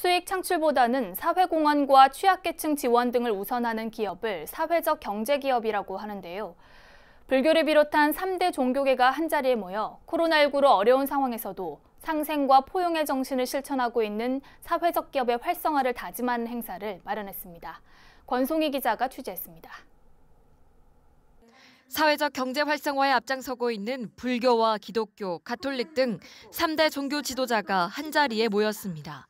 수익 창출보다는 사회공헌과 취약계층 지원 등을 우선하는 기업을 사회적 경제기업이라고 하는데요. 불교를 비롯한 3대 종교계가 한자리에 모여 코로나19로 어려운 상황에서도 상생과 포용의 정신을 실천하고 있는 사회적 기업의 활성화를 다짐하는 행사를 마련했습니다. 권송희 기자가 취재했습니다. 사회적 경제 활성화에 앞장서고 있는 불교와 기독교, 가톨릭 등 3대 종교 지도자가 한자리에 모였습니다.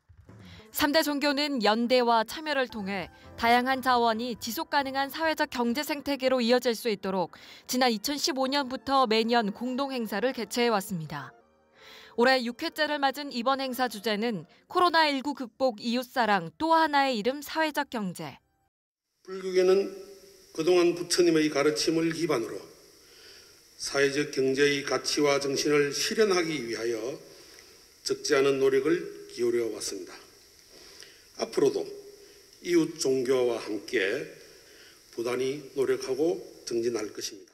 3대 종교는 연대와 참여를 통해 다양한 자원이 지속 가능한 사회적 경제 생태계로 이어질 수 있도록 지난 2015년부터 매년 공동 행사를 개최해 왔습니다. 올해 6회째를 맞은 이번 행사 주제는 코로나19 극복 이웃사랑 또 하나의 이름 사회적 경제. 불교계는 그동안 부처님의 가르침을 기반으로 사회적 경제의 가치와 정신을 실현하기 위하여 적지 않은 노력을 기울여 왔습니다. 앞으로도 이웃 종교와 함께 부단히 노력하고 등진할 것입니다.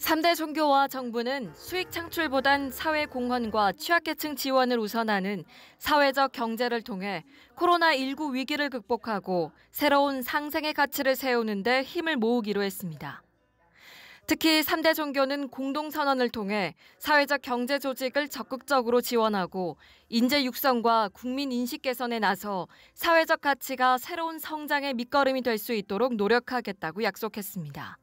3대 종교와 정부는 수익 창출보단 사회 공헌과 취약계층 지원을 우선하는 사회적 경제를 통해 코로나19 위기를 극복하고 새로운 상생의 가치를 세우는 데 힘을 모으기로 했습니다. 특히 3대 종교는 공동선언을 통해 사회적 경제 조직을 적극적으로 지원하고 인재 육성과 국민 인식 개선에 나서 사회적 가치가 새로운 성장의 밑거름이 될 수 있도록 노력하겠다고 약속했습니다.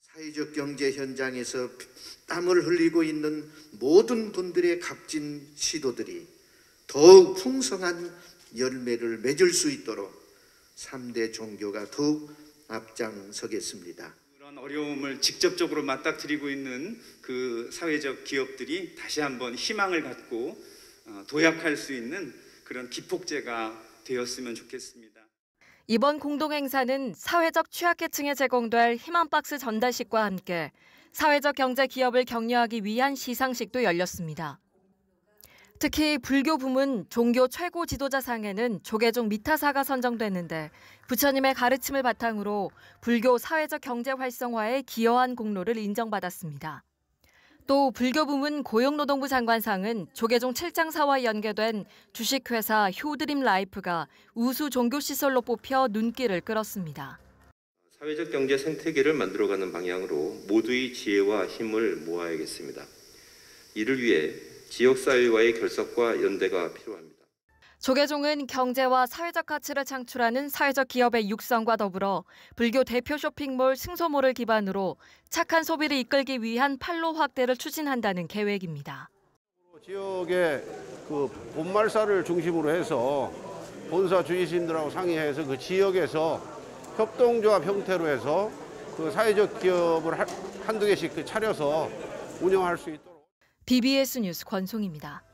사회적 경제 현장에서 땀을 흘리고 있는 모든 분들의 값진 시도들이 더욱 풍성한 열매를 맺을 수 있도록 3대 종교가 더욱 앞장서겠습니다. 어려움을 직접적으로 맞닥뜨리고 있는 그 사회적 기업들이 다시 한번 희망을 갖고 어, 도약할 수 있는 그런 기폭제가 되었으면 좋겠습니다. 이번 공동행사는 사회적 취약계층에 제공될 희망박스 전달식과 함께 사회적 경제 기업을 격려하기 위한 시상식도 열렸습니다. 특히 불교 부문 종교 최고 지도자상에는 조계종 미타사가 선정됐는데 부처님의 가르침을 바탕으로 불교 사회적 경제 활성화에 기여한 공로를 인정받았습니다. 또 불교 부문 고용노동부 장관상은 조계종 7장사와 연계된 주식회사 효드림 라이프가 우수 종교시설로 뽑혀 눈길을 끌었습니다. 사회적 경제 생태계를 만들어가는 방향으로 모두의 지혜와 힘을 모아야겠습니다. 이를 위해 지역사회와의 결속과 연대가 필요합니다. 조계종은 경제와 사회적 가치를 창출하는 사회적 기업의 육성과 더불어 불교 대표 쇼핑몰 승소몰을 기반으로 착한 소비를 이끌기 위한 판로 확대를 추진한다는 계획입니다. 지역의 그 본말사를 중심으로 해서 본사 주지신들하고 상의해서 그 지역에서 협동조합 형태로 해서 그 사회적 기업을 한두 개씩 그 차려서 운영할 수 있도록. BBS 뉴스 권송입니다.